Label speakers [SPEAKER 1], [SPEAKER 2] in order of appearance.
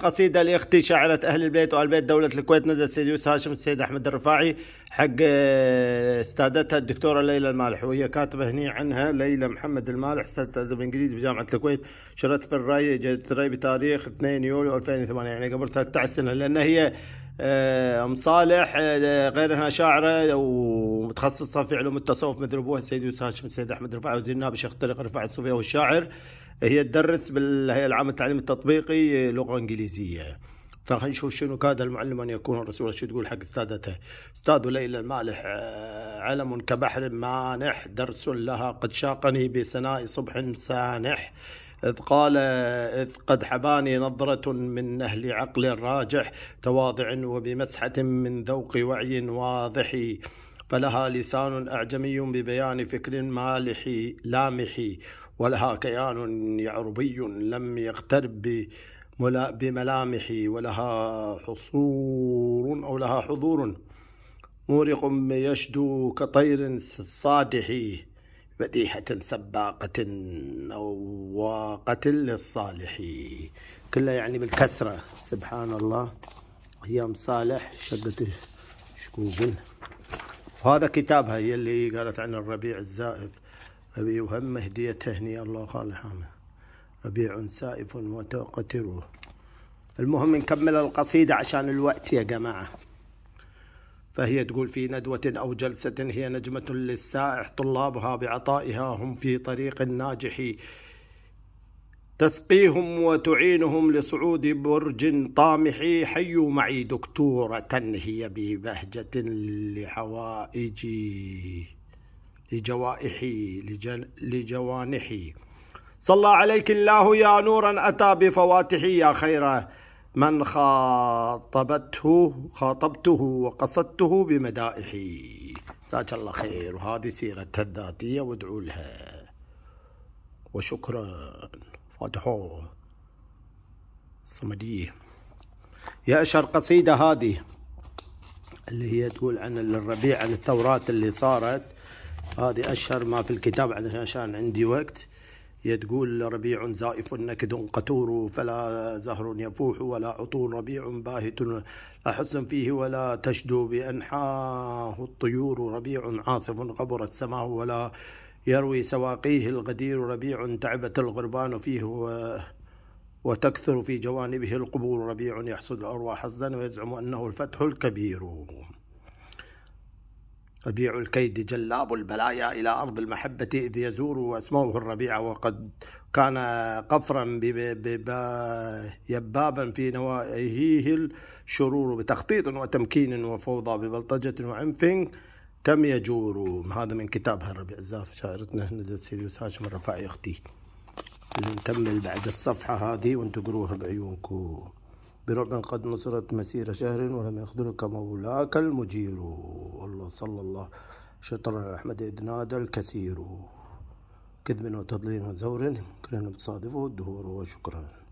[SPEAKER 1] قصيدة لأختي شاعرة أهل البيت وآل بيت دولة الكويت ندى السيد يوسف هاشم السيد أحمد الرفاعي حق آه، استاذتها الدكتورة ليلى المالح وهي كاتبة هني عنها ليلى محمد المالح استاذة أدب إنجليزي بجامعة الكويت شرت في الرأي جدت الرأي بتاريخ 2 يوليو 2008 يعني قبل 13 سنة لأن هي آه، أم صالح آه، غير انها شاعره ومتخصصه في علوم التصوف مثل ابوها السيد يوسف هاشم السيد احمد الرفاعي وزير الشيخ طريق الرفاعي الصوفيه والشاعر هي تدرس بالهيئه العامه للتعليم التطبيقي لغه انجليزيه فخلينا نشوف شنو كاد المعلم ان يكون الرسول شو تقول حق استاذته استاذ ليلى المالح آه، علم كبحر مانح درس لها قد شاقني بسناء صبح سانح إذ قال إذ قد حباني نظرة من أهل عقل راجح تواضع وبمسحة من ذوق وعي واضح فلها لسان أعجمي ببيان فكر مالحي لامحي ولها كيان يعربي لم يغترب بملامحي ولها حصور أو لها حضور مورق يشدو كطير صادح بديحة سباقة أو واقة للصالح كلها يعني بالكسرة سبحان الله أيام صالح شقة شكوبن وهذا كتابها هي اللي قالت عن الربيع الزائف ربيع وهم مهدية تهني الله خالحامه ربيع سائف وتقتره المهم نكمل القصيدة عشان الوقت يا جماعة فهي تقول في ندوة أو جلسة هي نجمة للسائح طلابها بعطائها هم في طريق الناجح تسقيهم وتعينهم لصعود برج طامح حيوا معي دكتورة هي ببهجة لحوائجي لجوائحي لجوانحي صلى عليك الله يا نورا أتى بفواتحي يا خير من خاطبته خاطبته وقصدته بمدائحي جزاك الله خير وهذه سيرتها الذاتية وادعوا لها وشكرا صمدية يا أشهر قصيدة هذه اللي هي تقول عن الربيع عن الثورات اللي صارت هذه أشهر ما في الكتاب عشان عندي وقت يتقول ربيع زائف نكد قتور فلا زهر يفوح ولا عطور ربيع باهت لا حسن فيه ولا تشدو بأنحاه الطيور ربيع عاصف غبر السماء ولا يروي سواقيه الغدير ربيع تعبت الغربان فيه و وتكثر في جوانبه القبور ربيع يحصد الأرواح الزن ويزعم أنه الفتح الكبير ربيع الكيد جلاب البلايا إلى أرض المحبة إذ يزور واسموه الربيع وقد كان قفرا يبابا في نواهيه الشرور بتخطيط وتمكين وفوضى ببلطجة وعنف كم يجور هذا من كتابها الربيع زاف شاعرتنا ندى سيريوس هاشم الرفاعي أختي نكمل بعد الصفحة هذه وانتقروها بعيونكم برعب قد نصرت مسير شهر ولم يخذلك مولاك المجير والله صلى الله شطر أحمد إذ نادى الكثير كذب وتضليل وزور كلنا بتصادفه الدهور وشكرا